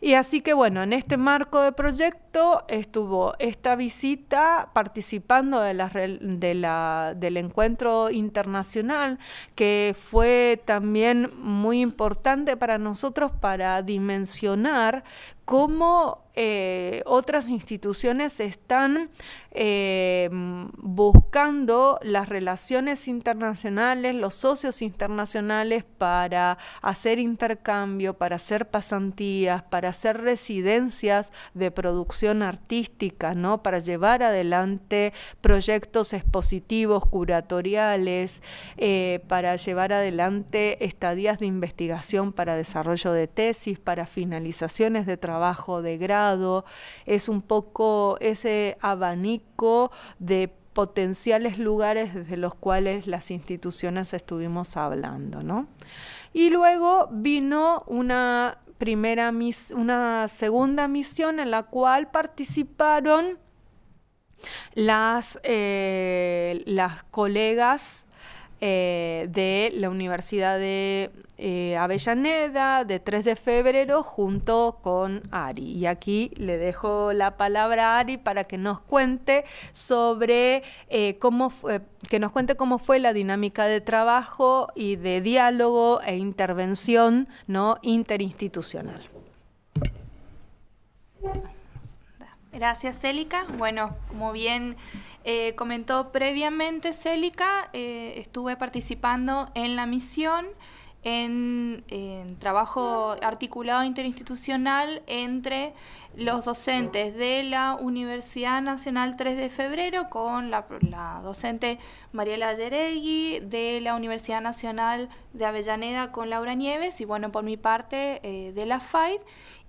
Y así que bueno, en este marco de proyecto estuvo esta visita participando del encuentro internacional, que fue también muy importante para nosotros para dimensionar cómo eh, otras instituciones están eh, buscando las relaciones internacionales, los socios internacionales para hacer intercambio, para hacer pasantías, para hacer residencias de producción artística, ¿no? para llevar adelante proyectos expositivos, curatoriales, eh, para llevar adelante estadías de investigación para desarrollo de tesis, para finalizaciones de trabajo de grado es un poco ese abanico de potenciales lugares desde los cuales las instituciones estuvimos hablando, ¿no? Y luego vino una primera una segunda misión en la cual participaron las, eh, las colegas eh, de la Universidad de eh, Avellaneda de 3 de febrero junto con Ari. Y aquí le dejo la palabra a Ari para que nos cuente sobre eh, cómo fue, que nos cuente cómo fue la dinámica de trabajo y de diálogo e intervención ¿no? interinstitucional. Gracias, Célica. Bueno, como bien eh, comentó previamente Célica, eh, estuve participando en la misión en, trabajo articulado interinstitucional entre los docentes de la Universidad Nacional 3 de Febrero con la, docente Mariela Yeregui, de la Universidad Nacional de Avellaneda con Laura Nieves y bueno, por mi parte eh, de la FAID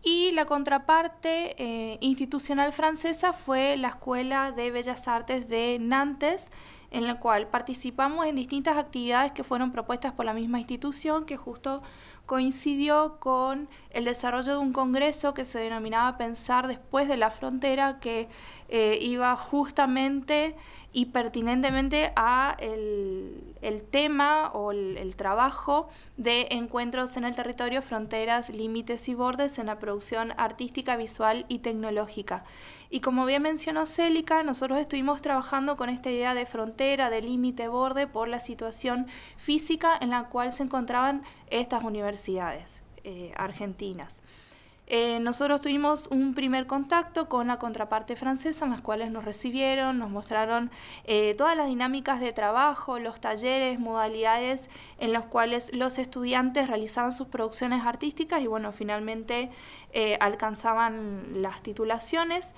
y la contraparte eh, institucional francesa fue la Escuela de Bellas Artes de Nantes, en la cual participamos en distintas actividades que fueron propuestas por la misma institución, que justo coincidió con el desarrollo de un congreso que se denominaba Pensar después de la frontera, que eh, iba justamente y pertinentemente a el, tema o el, trabajo de encuentros en el territorio, fronteras, límites y bordes en la producción artística, visual y tecnológica. Y como bien mencionó Célica, nosotros estuvimos trabajando con esta idea de frontera, de límite, borde, por la situación física en la cual se encontraban estas universidades eh, argentinas. Eh, nosotros tuvimos un primer contacto con la contraparte francesa, en las cuales nos recibieron, nos mostraron eh, todas las dinámicas de trabajo, los talleres, modalidades en las cuales los estudiantes realizaban sus producciones artísticas y bueno, finalmente eh, alcanzaban las titulaciones.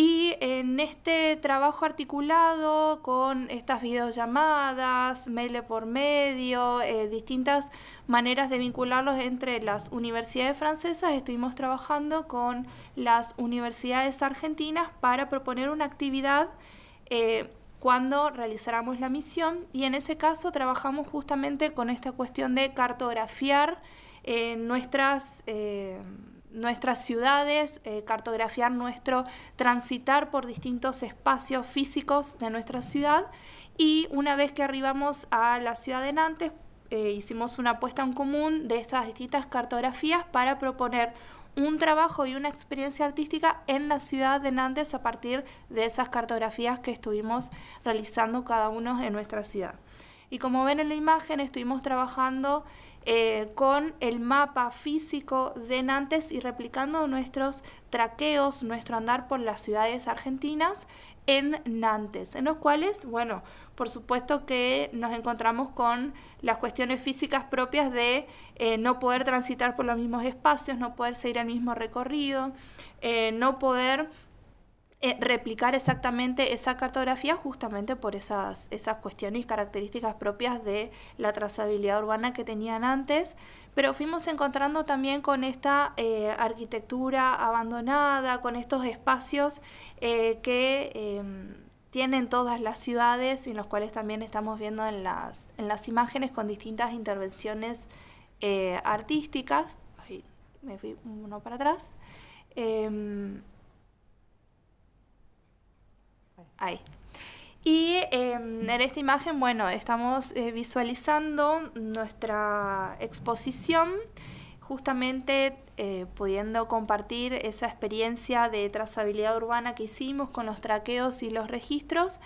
Y en este trabajo articulado con estas videollamadas, mail por medio, eh, distintas maneras de vincularlos entre las universidades francesas, estuvimos trabajando con las universidades argentinas para proponer una actividad eh, cuando realizáramos la misión y en ese caso trabajamos justamente con esta cuestión de cartografiar eh, nuestras nuestras ciudades, eh, cartografiar nuestro transitar por distintos espacios físicos de nuestra ciudad y una vez que arribamos a la ciudad de Nantes, eh, hicimos una apuesta en común de estas distintas cartografías para proponer un trabajo y una experiencia artística en la ciudad de Nantes a partir de esas cartografías que estuvimos realizando cada uno en nuestra ciudad. Y como ven en la imagen, estuvimos trabajando eh, con el mapa físico de Nantes y replicando nuestros traqueos, nuestro andar por las ciudades argentinas en Nantes, en los cuales, bueno, por supuesto que nos encontramos con las cuestiones físicas propias de eh, no poder transitar por los mismos espacios, no poder seguir el mismo recorrido, eh, no poder eh, replicar exactamente esa cartografía justamente por esas, esas cuestiones y características propias de la trazabilidad urbana que tenían antes, pero fuimos encontrando también con esta eh, arquitectura abandonada, con estos espacios eh, que em, tienen todas las ciudades y los cuales también estamos viendo en las, en las imágenes con distintas intervenciones artísticas. me fui uno para atrás em, Ahí. Y em, en esta imagen, bueno, estamos eh, visualizando nuestra exposición, justamente eh, pudiendo compartir esa experiencia de trazabilidad urbana que hicimos con los traqueos y los registros.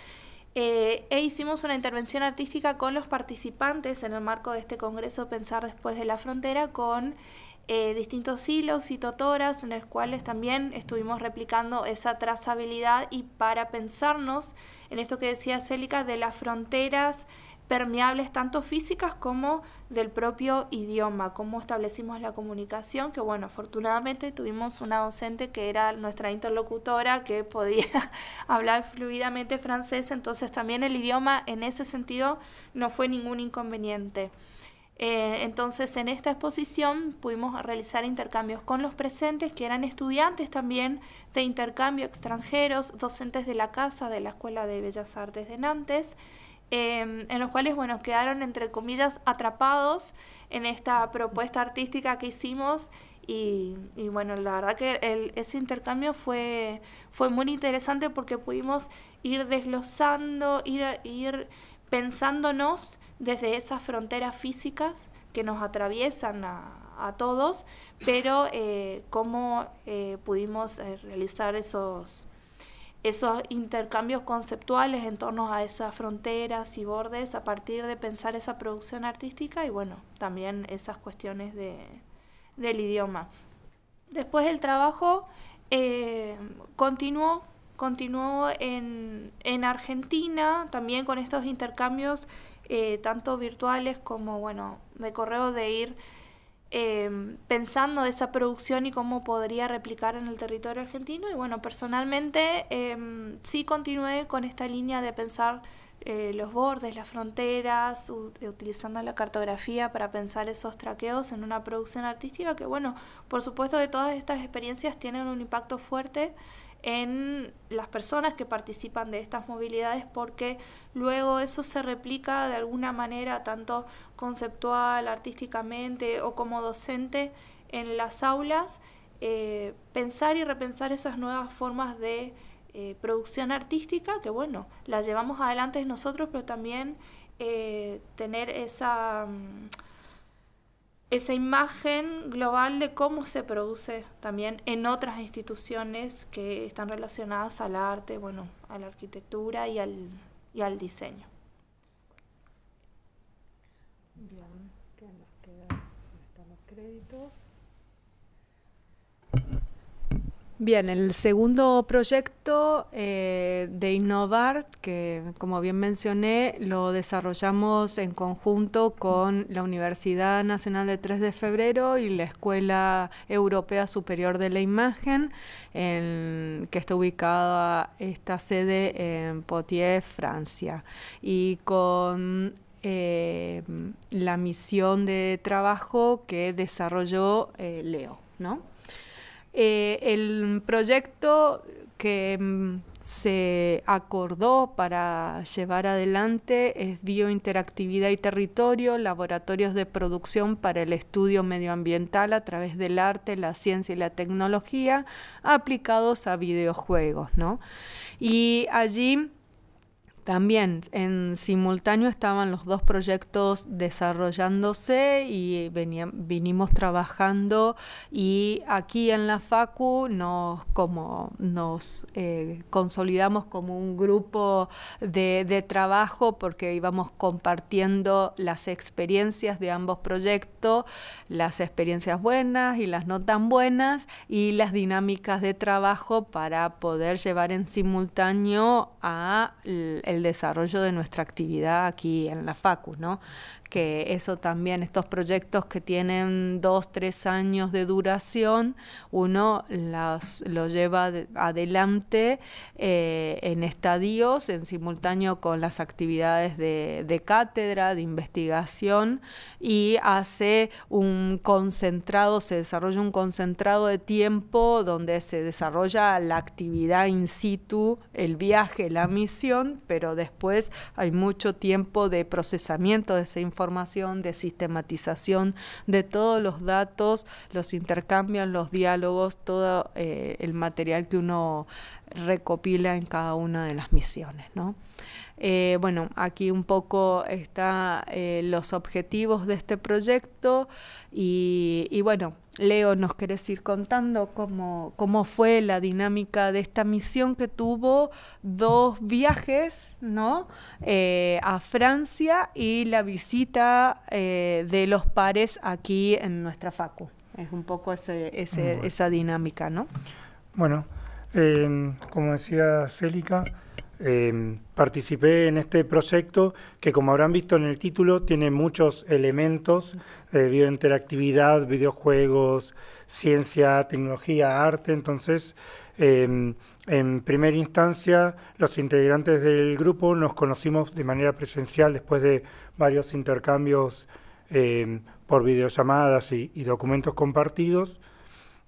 Eh, e hicimos una intervención artística con los participantes en el marco de este Congreso Pensar después de la frontera con eh, distintos hilos y totoras en los cuales también estuvimos replicando esa trazabilidad y para pensarnos en esto que decía Célica de las fronteras permeables tanto físicas como del propio idioma, cómo establecimos la comunicación, que bueno, afortunadamente tuvimos una docente que era nuestra interlocutora, que podía hablar fluidamente francés, entonces también el idioma en ese sentido no fue ningún inconveniente. Eh, entonces, en esta exposición pudimos realizar intercambios con los presentes, que eran estudiantes también de intercambio extranjeros, docentes de la casa de la Escuela de Bellas Artes de Nantes, em, en los cuales, bueno, quedaron, entre comillas, atrapados en esta propuesta artística que hicimos. Y, bueno, la verdad que ese intercambio fue, fue muy interesante porque pudimos ir desglosando, ir, ir pensándonos desde esas fronteras físicas que nos atraviesan a, todos, pero eh, cómo eh, pudimos eh, realizar esos, esos intercambios conceptuales en torno a esas fronteras y bordes a partir de pensar esa producción artística y bueno, también esas cuestiones del idioma. Después el trabajo continuó, continuó en, en Argentina también con estos intercambios eh, tanto virtuales como, bueno, de correo, de ir em, pensando esa producción y cómo podría replicar en el territorio argentino. Y bueno, personalmente em, sí continué con esta línea de pensar eh, los bordes, las fronteras, eh, utilizando la cartografía para pensar esos traqueos en una producción artística que, bueno, por supuesto de todas estas experiencias tienen un impacto fuerte en las personas que participan de estas movilidades porque luego eso se replica de alguna manera tanto conceptual, artísticamente o como docente en las aulas, eh, pensar y repensar esas nuevas formas de eh, producción artística que bueno, las llevamos adelante nosotros, pero también eh, tener esa... Mm, esa imagen global de cómo se produce también en otras instituciones que están relacionadas al arte, bueno, a la arquitectura y al, y al diseño. Bien, ¿qué nos quedan? los créditos. Bien, el segundo proyecto eh, de InnovArt, que como bien mencioné, lo desarrollamos en conjunto con la Universidad Nacional de 3 de Febrero y la Escuela Europea Superior de la Imagen, que está ubicada esta sede en Poitiers, Francia. Y con eh, la misión de trabajo que desarrolló eh, Leo, eh, el proyecto que mm, se acordó para llevar adelante es biointeractividad y territorio, laboratorios de producción para el estudio medioambiental a través del arte, la ciencia y la tecnología aplicados a videojuegos, ¿no? Y allí también en simultáneo estaban los dos proyectos desarrollándose y vinimos trabajando y aquí en la Facu nos, como, nos eh, consolidamos como un grupo de, de, trabajo porque íbamos compartiendo las experiencias de ambos proyectos, las experiencias buenas y las no tan buenas y las dinámicas de trabajo para poder llevar en simultáneo a el desarrollo de nuestra actividad aquí en la FACU, ¿no? que eso también, estos proyectos que tienen dos, tres años de duración, uno los, lleva adelante eh, en estadios, en simultáneo con las actividades de cátedra, de investigación, y hace un concentrado, se desarrolla un concentrado de tiempo donde se desarrolla la actividad in situ, el viaje, la misión, pero después hay mucho tiempo de procesamiento de esa información de sistematización de todos los datos, los intercambios, los diálogos, todo eh, el material que uno recopila en cada una de las misiones. ¿no? Eh, bueno, aquí un poco están eh, los objetivos de este proyecto y, bueno, Leo, ¿nos querés ir contando cómo, fue la dinámica de esta misión que tuvo dos viajes ¿no? Eh, a Francia y la visita de los pares aquí en nuestra FACU? Es un poco ese, esa dinámica, ¿no? Bueno, como decía Célica, Em, participé en este proyecto que, como habrán visto en el título, tiene muchos elementos de eh, biointeractividad, videojuegos, ciencia, tecnología, arte. Entonces, em, en primera instancia, los integrantes del grupo nos conocimos de manera presencial después de varios intercambios em, por videollamadas y, documentos compartidos.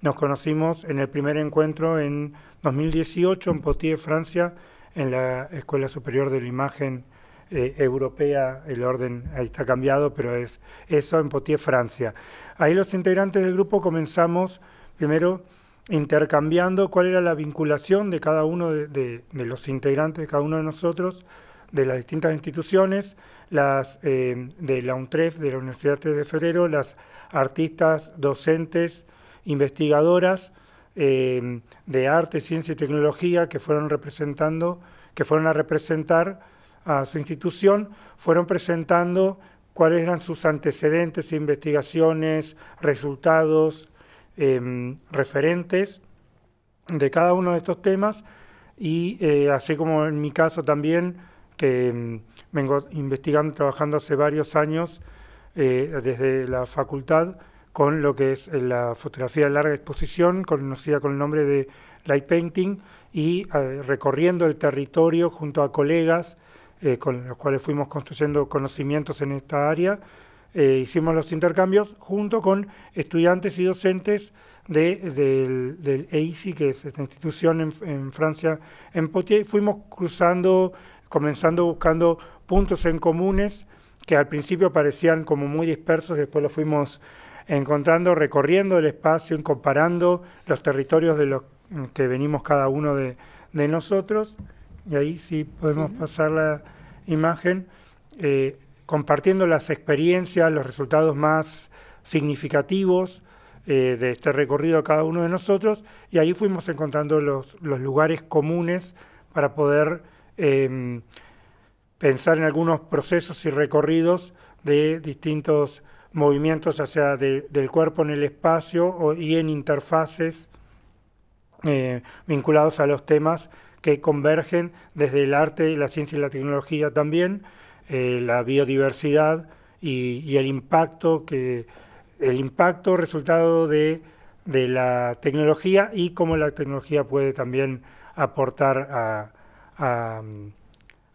Nos conocimos en el primer encuentro en 2018 en Potier, Francia, en la Escuela Superior de la Imagen eh, Europea, el orden ahí está cambiado, pero es eso en Potier, Francia. Ahí los integrantes del grupo comenzamos primero intercambiando cuál era la vinculación de cada uno de, los integrantes, de cada uno de nosotros, de las distintas instituciones, las eh, de la UNTREF, de la Universidad 3 de Febrero, las artistas, docentes, investigadoras, Em, de arte, ciencia y tecnología que fueron representando, que fueron a representar a su institución, fueron presentando cuáles eran sus antecedentes, investigaciones, resultados, em, referentes de cada uno de estos temas y eh, así como en mi caso también, que em, vengo investigando, trabajando hace varios años eh, desde la facultad, con lo que es eh, la fotografía de larga exposición, conocida con el nombre de light painting, y eh, recorriendo el territorio junto a colegas eh, con los cuales fuimos construyendo conocimientos en esta área. hicimos los intercambios junto con estudiantes y docentes de, del, del, EICI, que es esta institución en, Francia, en Poitiers. Fuimos cruzando, comenzando buscando puntos en comunes que al principio parecían como muy dispersos, después los fuimos encontrando, recorriendo el espacio, comparando los territorios de los que venimos cada uno de, nosotros. Y ahí sí podemos pasar la imagen, eh, compartiendo las experiencias, los resultados más significativos eh, de este recorrido a cada uno de nosotros. Y ahí fuimos encontrando los, lugares comunes para poder em, pensar en algunos procesos y recorridos de distintos movimientos hacia del cuerpo en el espacio y en interfaces eh, vinculados a los temas que convergen desde el arte, la ciencia y la tecnología también, eh, la biodiversidad y, el impacto que el impacto resultado de, de, la tecnología y cómo la tecnología puede también aportar a,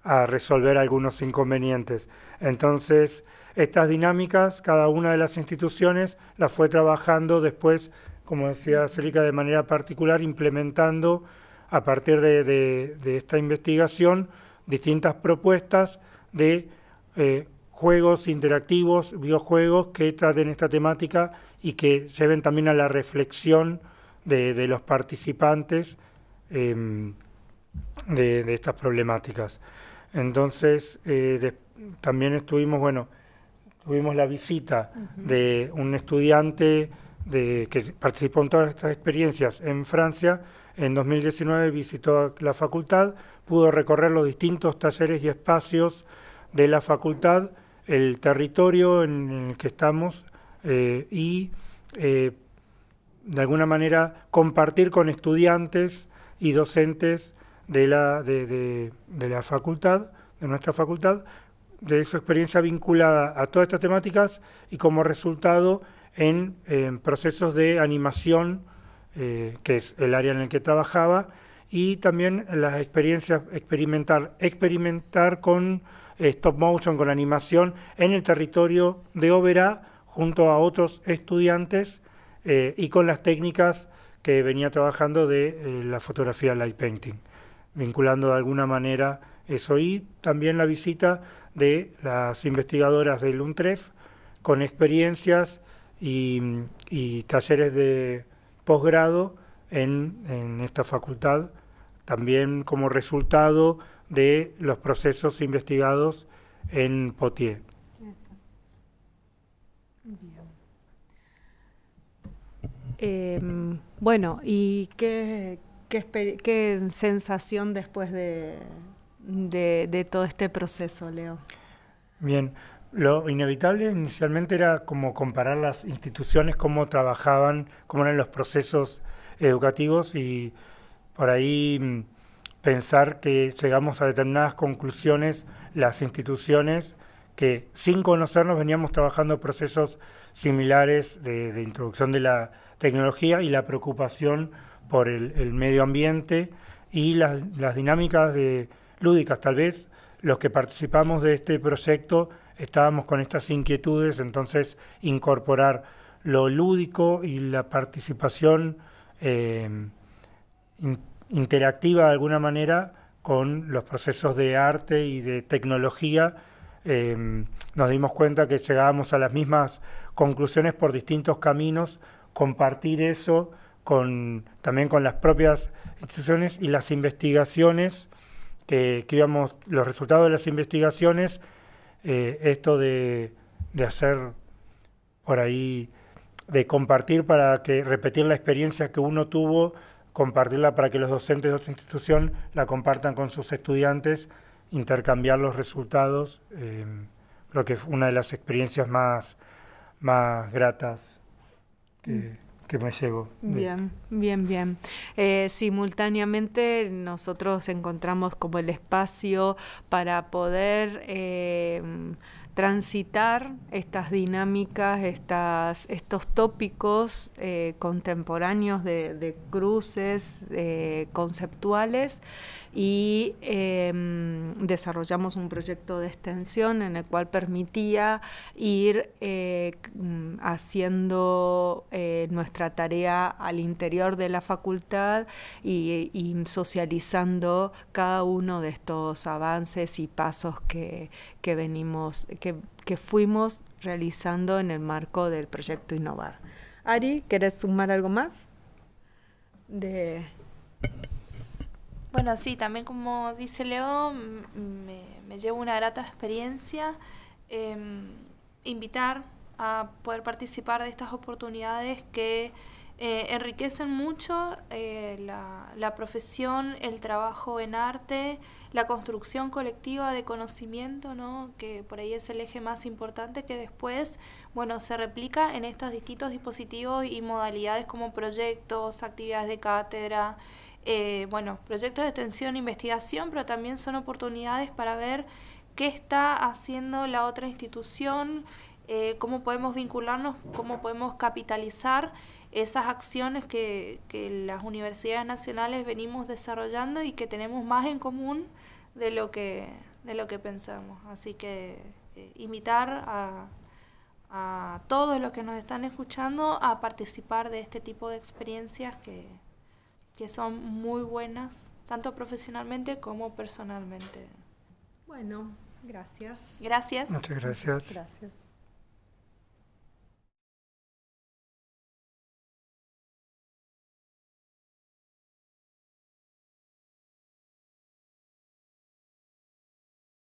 a resolver algunos inconvenientes. Entonces, estas dinámicas, cada una de las instituciones las fue trabajando después, como decía Celica, de manera particular, implementando a partir de, esta investigación distintas propuestas de eh, juegos interactivos, videojuegos que traten esta temática y que lleven también a la reflexión de, los participantes em, de, estas problemáticas. Entonces, eh, también estuvimos, bueno, tuvimos la visita de un estudiante que participó en todas estas experiencias en Francia. En 2019 visitó la facultad, pudo recorrer los distintos talleres y espacios de la facultad, el territorio en el que estamos eh, y eh, de alguna manera compartir con estudiantes y docentes de la, de la facultad, de nuestra facultad, de su experiencia vinculada a todas estas temáticas y como resultado en, procesos de animación, eh, que es el área en el que trabajaba, y también las experiencias experimentar, experimentar con eh, stop motion, con animación en el territorio de Oberá junto a otros estudiantes eh, y con las técnicas que venía trabajando de la fotografía light painting, vinculando de alguna manera eso. Y también la visita de las investigadoras del UNTREF con experiencias y, talleres de posgrado en, esta facultad, también como resultado de los procesos investigados en Potier. Em, bueno, ¿y qué, qué, sensación después de, de, todo este proceso, Leo? Bien, lo inevitable inicialmente era como comparar las instituciones, cómo trabajaban, cómo eran los procesos educativos y por ahí mm, pensar que llegamos a determinadas conclusiones las instituciones que sin conocernos veníamos trabajando procesos similares de, introducción de la tecnología y la preocupación por el, medio ambiente y las dinámicas de, lúdicas. Tal vez los que participamos de este proyecto estábamos con estas inquietudes, entonces incorporar lo lúdico y la participación eh, interactiva de alguna manera con los procesos de arte y de tecnología, eh, nos dimos cuenta que llegábamos a las mismas conclusiones por distintos caminos, compartir eso también con las propias instituciones y las investigaciones que íbamos los resultados de las investigaciones, eh, esto de, hacer por ahí, de compartir para que repetir la experiencia que uno tuvo, compartirla para que los docentes de otra institución la compartan con sus estudiantes, intercambiar los resultados, eh, creo que es una de las experiencias más, más gratas. Que, que me llevo. Bien, bien, bien. Eh, simultáneamente nosotros encontramos como el espacio para poder eh, transitar estas dinámicas, estas, estos tópicos eh, contemporáneos de, cruces eh, conceptuales y em, desarrollamos un proyecto de extensión en el cual permitía ir eh, mm, haciendo nuestra tarea al interior de la facultad y, socializando cada uno de estos avances y pasos que, que venimos que que, fuimos realizando en el marco del proyecto Innovar. Ari, ¿querés sumar algo más? De... Bueno, sí, también como dice Leo, me, llevo una grata experiencia. Em, invitar a poder participar de estas oportunidades que eh, enriquecen mucho eh, la, profesión, el trabajo en arte, la construcción colectiva de conocimiento, ¿no? que por ahí es el eje más importante que después bueno, se replica en estos distintos dispositivos y modalidades como proyectos, actividades de cátedra, eh, bueno, proyectos de extensión e investigación, pero también son oportunidades para ver qué está haciendo la otra institución, cómo podemos vincularnos, cómo podemos capitalizar esas acciones que, que las universidades nacionales venimos desarrollando y que tenemos más en común de lo que, de lo que pensamos. Así que eh, invitar a, a todos los que nos están escuchando a participar de este tipo de experiencias que, que son muy buenas, tanto profesionalmente como personalmente. Bueno, gracias. Gracias. Muchas gracias. Gracias.